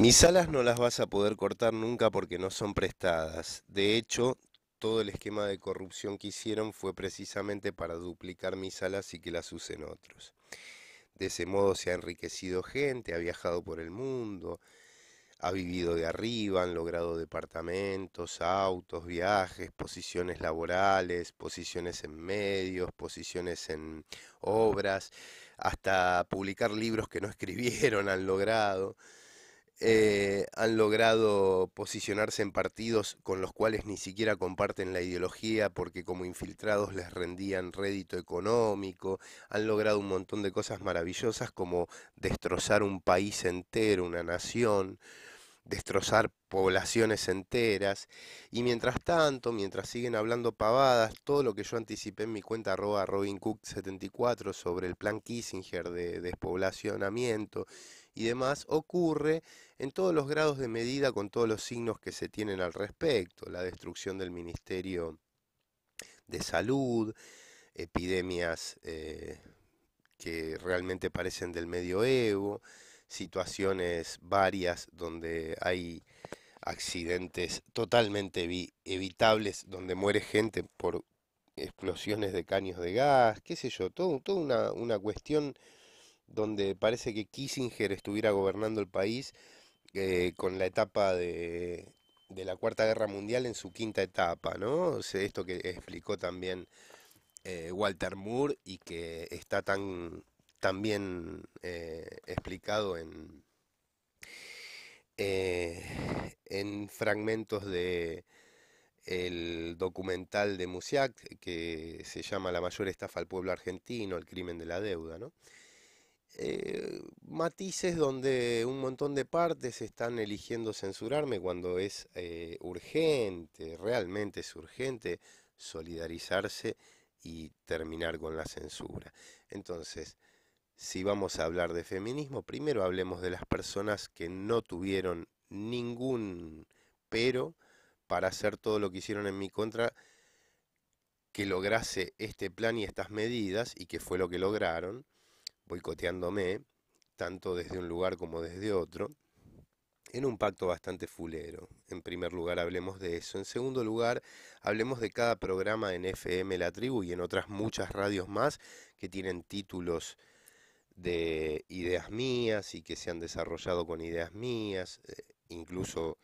Mis alas no las vas a poder cortar nunca porque no son prestadas. De hecho, todo el esquema de corrupción que hicieron fue precisamente para duplicar mis alas y que las usen otros. De ese modo se ha enriquecido gente, ha viajado por el mundo, ha vivido de arriba, han logrado departamentos, autos, viajes, posiciones laborales, posiciones en medios, posiciones en obras, hasta publicar libros que no escribieron han logrado. Eh, han logrado posicionarse en partidos con los cuales ni siquiera comparten la ideología porque como infiltrados les rendían rédito económico, han logrado un montón de cosas maravillosas como destrozar un país entero, una nación destrozar poblaciones enteras. Y mientras tanto, mientras siguen hablando pavadas, todo lo que yo anticipé en mi cuenta robincook74 sobre el plan Kissinger de despoblacionamiento y demás, ocurre en todos los grados de medida con todos los signos que se tienen al respecto. La destrucción del Ministerio de Salud, epidemias eh, que realmente parecen del medioevo situaciones varias donde hay accidentes totalmente evitables, donde muere gente por explosiones de caños de gas, qué sé yo, todo, toda una, cuestión donde parece que Kissinger estuviera gobernando el país eh, con la etapa de, de, la Cuarta Guerra Mundial en su quinta etapa, ¿no? esto que explicó también eh, Walter Moore y que está tan también eh, explicado en, eh, en fragmentos de el documental de Musiac que se llama La mayor estafa al pueblo argentino, el crimen de la deuda, eh, matices donde un montón de partes están eligiendo censurarme cuando es urgente, realmente es urgente solidarizarse y terminar con la censura. Entonces, si vamos a hablar de feminismo, primero hablemos de las personas que no tuvieron ningún pero para hacer todo lo que hicieron en mi contra, que lograse este plan y estas medidas, y que fue lo que lograron, boicoteándome, tanto desde un lugar como desde otro, en un pacto bastante fulero. En primer lugar, hablemos de eso. En segundo lugar, hablemos de cada programa en FM La Tribu y en otras muchas radios más que tienen títulos de ideas mías y que se han desarrollado con ideas mías, eh, incluso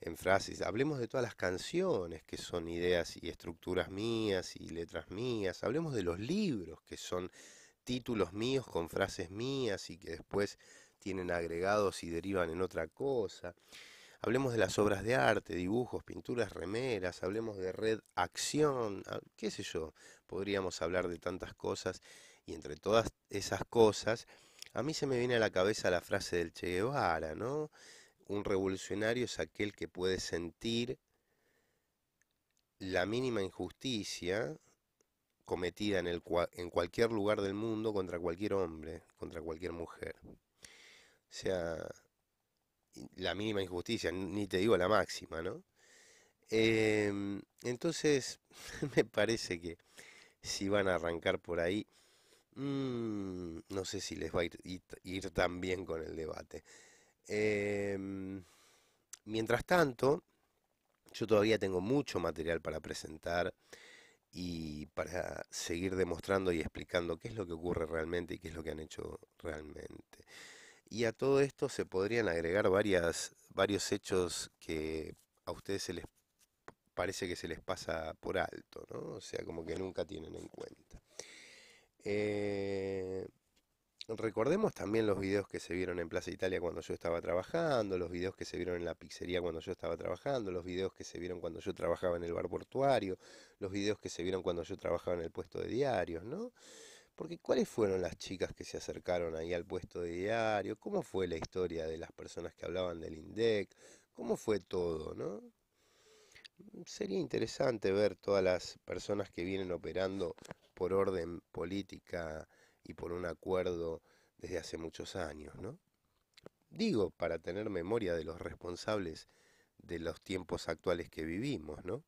en frases. Hablemos de todas las canciones que son ideas y estructuras mías y letras mías. Hablemos de los libros que son títulos míos con frases mías y que después tienen agregados y derivan en otra cosa. Hablemos de las obras de arte, dibujos, pinturas, remeras, hablemos de red acción, ah, qué sé yo, podríamos hablar de tantas cosas y entre todas esas cosas, a mí se me viene a la cabeza la frase del Che Guevara, ¿no? Un revolucionario es aquel que puede sentir la mínima injusticia cometida en, en cualquier lugar del mundo contra cualquier hombre, contra cualquier mujer. O sea, la mínima injusticia, ni te digo la máxima, ¿no? Em, entonces, me parece que si van a arrancar por ahí, Mm, no sé si les va a ir, ir, tan bien con el debate. Em, mientras tanto, yo todavía tengo mucho material para presentar y para seguir demostrando y explicando qué es lo que ocurre realmente y qué es lo que han hecho realmente. Y a todo esto se podrían agregar varios hechos que a ustedes se les parece que se les pasa por alto, ¿no? O sea, como que nunca tienen en cuenta. Eh, recordemos también los videos que se vieron en Plaza Italia cuando yo estaba trabajando, los videos que se vieron en la pizzería cuando yo estaba trabajando, los videos que se vieron cuando yo trabajaba en el bar portuario, los videos que se vieron cuando yo trabajaba en el puesto de diarios, ¿no? Porque ¿cuáles fueron las chicas que se acercaron ahí al puesto de diario? ¿Cómo fue la historia de las personas que hablaban del INDEC? ¿Cómo fue todo, no? Mm, sería interesante ver todas las personas que vienen operando por orden política y por un acuerdo desde hace muchos años, ¿no? Digo, para tener memoria de los responsables de los tiempos actuales que vivimos, ¿no?